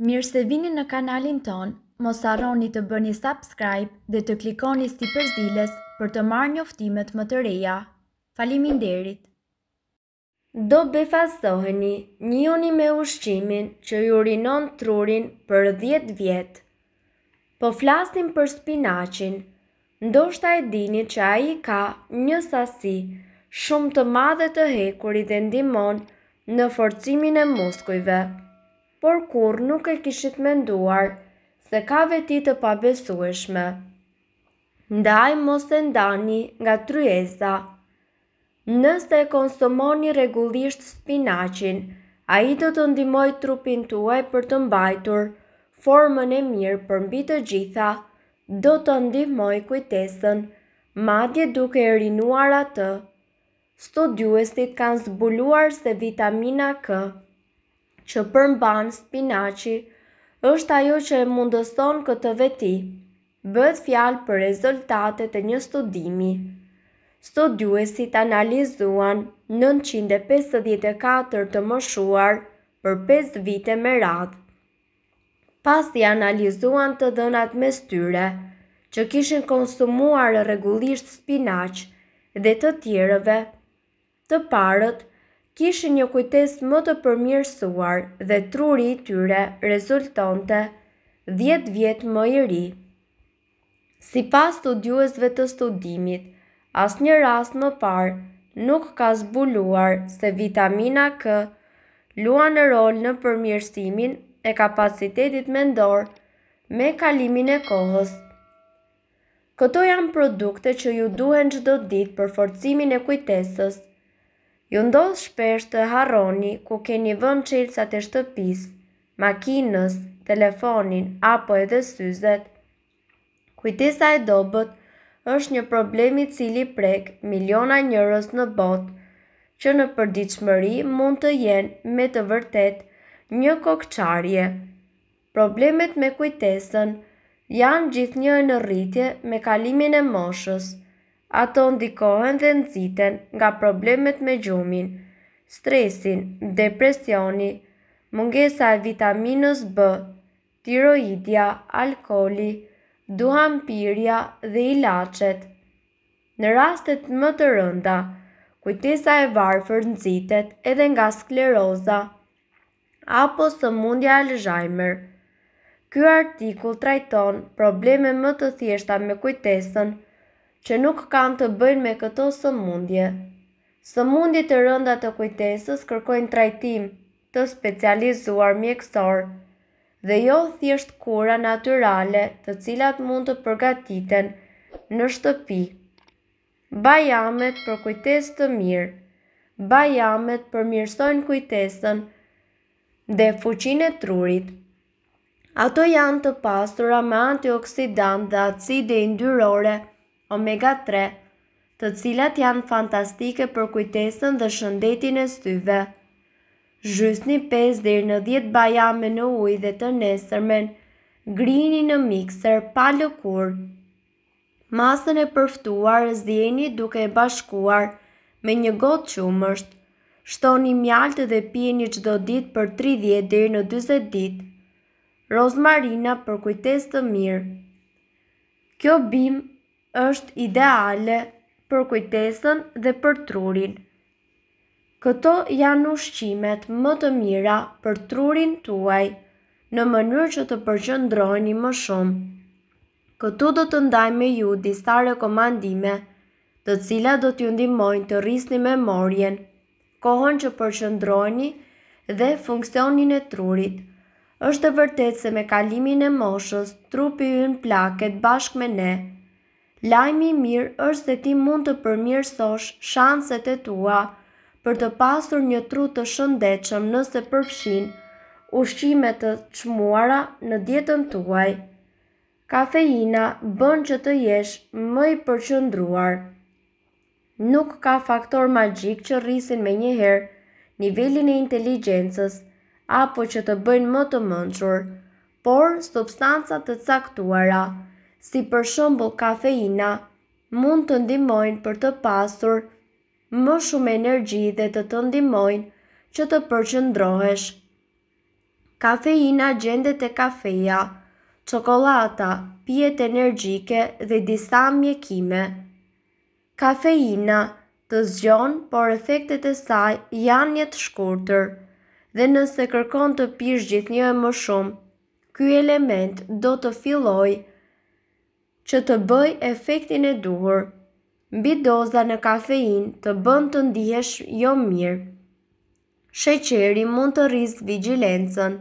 Mirë se vini në kanalin ton, mos arroni të bëni subscribe dhe të klikoni si përzdiles për të marrë njoftimet më të reja. Falimin derit! Do befasoheni, njoni me ushqimin që ju rinon trurin për 10 vjetë. Po flasim për spinacin, ndoshta e dini që a i ka një sasi shumë të madhe të hekuri dhe ndimon në forcimin e muskujve por kur nuk e kishit menduar se ka veti të pabesueshme. Ndaj mos e ndani nga tryeza. Nëse e konsumoni regullisht spinacin, a i do të ndimoj trupin tuaj për të mbajtur, formën e mirë për mbi të gjitha, do të ndimoj kujtesën, madje duke e rinuar atë. Studiuesit kanë zbuluar se vitamina K, që përmban spinaci është ajo që e mundëson këtë veti. Bëhet fjalë për rezultatet të një studimi. Studiuesit analizuan 954 të moshuar për 5 vite me radhë. Pas i analizuan të dhënat me styre, që kishin konsumuar regullisht spinaci dhe të tjereve, të parët Kishë një kujtes më të përmirësuar dhe truri i tyre rezultante 10 vjetë më i ri. Si pas studiuesve të studimit, as një ras më parë nuk ka zbuluar se vitamina K luan në rol në përmirësimin e kapacitetit mendor me kalimin e kohës. Këto janë produkte që ju duhen gjdo dit për forcimin e kujtesës, Ju ndodh shpesh të harroni ku keni vënë çelësat e shtëpisë, makinës, telefonin apo edhe syzet. Kujtesa e dobët është një problem i cili prek miliona njerëz në botë që në përditshmëri mund të jenë me të vërtet një kokçarje. Problemet me kujtesën janë gjithë një në rritje me kalimin e moshës ato ndikohen dhe nëziten nga problemet me gjumin, stresin, depresioni, mungesa e vitaminës B, tiroidja, alkoli, duhampirja dhe ilacet. Në rastet më të rënda, kujtesa e varfër nëzitet edhe nga skleroza, apo së mundja Alzheimer. Ky artikull trajton probleme më të thjeshta me kujtesën, që nuk kanë të bëjnë me këto së mundje. Së mundje të rënda të kujtesës kërkojnë trajtim të specializuar mjekësor dhe jo thjesht kura naturale të cilat mund të përgatiten në shtëpi. Bajamet për kujtes të mirë Bajamet përmirësojnë kujtesën dhe fuqinë e trurit. Ato janë të pastura me antioksidant dhe acide yndyrore – omega 3, të cilat janë fantastike për kujtesën dhe shëndetin e styve. Zhysni 5 dhe në 10 bajame në ujë dhe të nesërmen, grini në mikser pa lëkur. Masën e përftuar zjeni duke e bashkuar me një gotë qumësht. Shtoni mjaltë dhe pini qdo dit për 30 dhe në 20 dit. Rozmarina për kujtes të mirë. Kjo bimë është ideale për kujtesën dhe për trurin. Këto janë ushqimet më të mira për trurin tuaj në mënyrë që të përqëndrojni më shumë. Këtu do të ndaj me ju disa rekomandime të cila do t'ju ndimojnë të rrisni me morjen, kohën që përqëndrojni dhe funksionin e trurit. Êshtë të vërtet se me kalimin e moshës, trupi ju në plaket bashk me ne, lajmi mirë është se ti mund të përmirësosh shanset e tua për të pasur një tru të shëndechëm nëse përfshin ushqime të çmuara në dietën tuaj. Kafeina bën që të jesh më i përqendruar. Nuk ka faktor magjik që rrisin me njëherë nivelin e inteligjencës apo që të bëjnë më të mëndshur, por substancat të caktuara, si për shembull kafeina, mund të ndihmojnë për të pasur më shumë energji dhe të të ndihmojnë që të përqendrohesh. Kafeina gjendet e kafeja, çokolata, pijet energjike dhe disa mjekime. Kafeina të zgjon, por efektet e saj janë një të shkurtër dhe nëse kërkon të gjithë gjithnjë e më shumë, ky element do të fillojë që të bëj efektin e duhur. Mbi doza në kafein të bën të ndihesh jo mirë. Sheqeri mund të rrisë vigjilencën.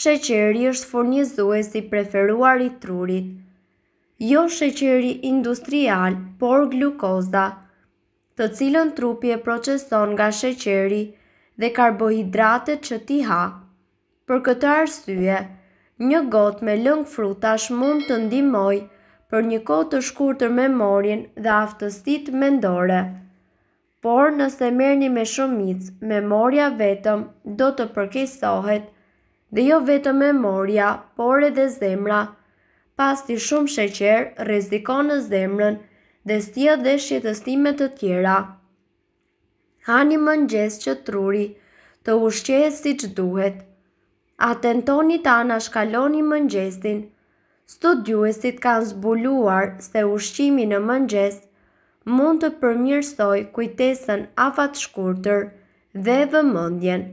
Sheqeri është furnizuesi preferuar i trurit. Jo sheqeri industrial, por glukoza, të cilën trupi e proceson nga sheqeri dhe karbohidratet që ti ha. Për këtë arsye, një gotë me lëng frutash mund të ndimoj për një kohë të shkurtër memorin dhe aftësit mendore. Por nëse merni me shumic, memoria vetëm do të përkesohet, dhe jo vetëm memoria, por edhe zemra, pas të shumë sheqer rezikon në zemrën dhe stia dhe shqetëstimet të tjera. Hani mëngjes që truri të ushqes si që duhet. Atentoni ta nashkaloni mëngjesin, Studiuesit kanë zbuluar se ushqimi në mëngjes mund të përmirësoj kujtesën afat shkurëtër dhe dhe mëndjen.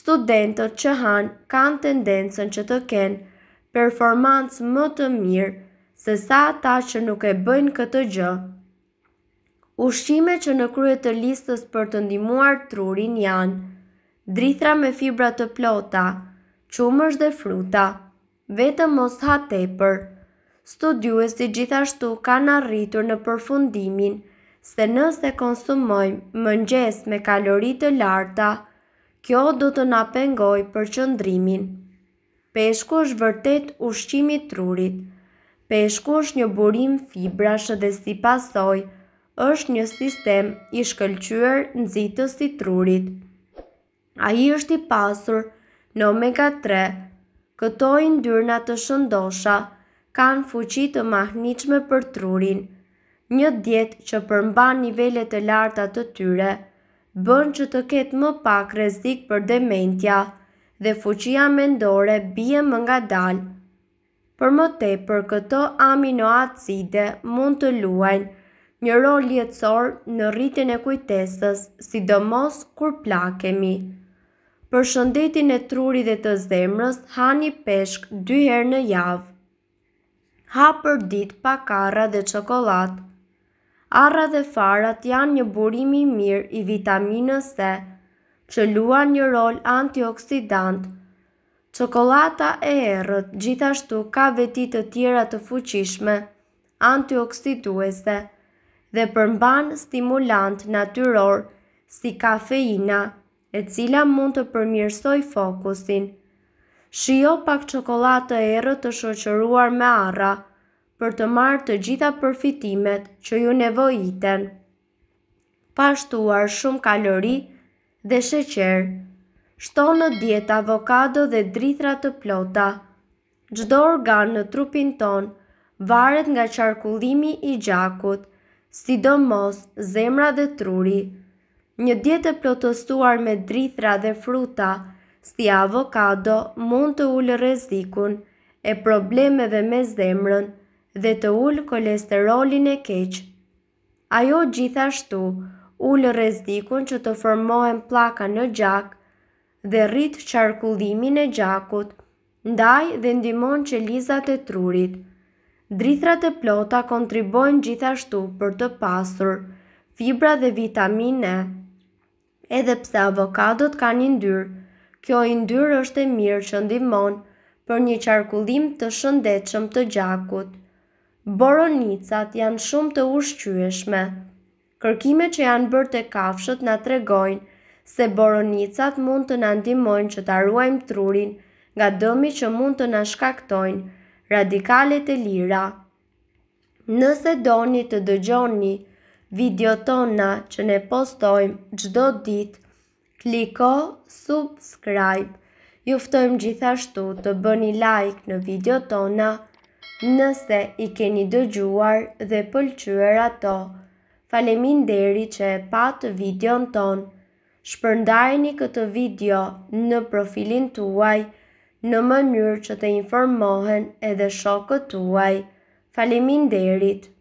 Studentët që hanë kanë tendencën që të kenë performancë më të mirë se sa ata që nuk e bëjnë këtë gjë. Ushqime që në kryet të listës për të ndimuar trurin janë, drithra me fibra të plota, qumërsh dhe fruta vetëm mos ha tepër. Studiues të gjithashtu kanë arritur në përfundimin se nëse konsumojmë mëngjes me kaloritë të larta, kjo do të na pengoj për qëndrimin. Peshku është vërtet ushqimi trurit. Peshku është një burim fibrash dhe si pasoj, është një sistem i shkëlqyër nëzitës i trurit. A i është i pasur në omega Këto i ndyrna të shëndosha, kanë fuqi të mahniqme për trurin. Një djetë që përmba nivellet e larta të tyre, bën që të ketë më pak rezik për dementja dhe fuqia mendore bie më nga dalë. Për më te, për këto aminoacide mund të luajnë një rol jetësor në rritin e kujtesës, sidomos kur plakemi për shëndetin e truri dhe të zemrës, ha një peshk dy herë në javë. Ha për dit pak arra dhe qokolat. Arra dhe farat janë një burimi mirë i vitaminës C, që luan një rol antioksidant. Qokolata e erët gjithashtu ka vetit të tjera të fuqishme, antioksiduese dhe përmban stimulant natyror si kafeina, e cila mund të përmjërsoj fokusin. Shio pak çokoladë të erë të shoqëruar me arra, për të marrë të gjitha përfitimet që ju nevojiten. Pashtuar shumë kalori dhe sheqer, shto në dietë avokado dhe drithra të plota. Gjdo organ në trupin ton, varet nga qarkullimi i gjakut, sidomos, zemra dhe truri, Një djetë plotësuar plotostuar me drithra dhe fruta, sti avokado mund të ullë rezikun e problemeve me zemrën dhe të ullë kolesterolin e keqë. Ajo gjithashtu ullë rezikun që të formohen plaka në gjak dhe rritë qarkullimin e gjakut, ndaj dhe ndimon që lizat e trurit. Drithrat e plota kontribojnë gjithashtu për të pasur fibra dhe vitamine edhe pse avokadot ka një ndyrë. Kjo i ndyrë është e mirë që ndimon për një qarkullim të shëndetëshëm të gjakut. Boronicat janë shumë të ushqyëshme. Kërkime që janë bërë të kafshët nga tregojnë se boronicat mund të nëndimojnë që të ruajmë trurin nga dëmi që mund të shkaktojnë, radikalet e lira. Nëse doni të dëgjoni, video tona që ne postojmë gjdo dit, kliko subscribe. Juftojmë gjithashtu të bëni like në video tona nëse i keni dëgjuar dhe pëlqyër ato. Falemin deri që e patë video në tonë. Shpërndajni këtë video në profilin tuaj në mënyrë që të informohen edhe shokët tuaj. Falemin derit.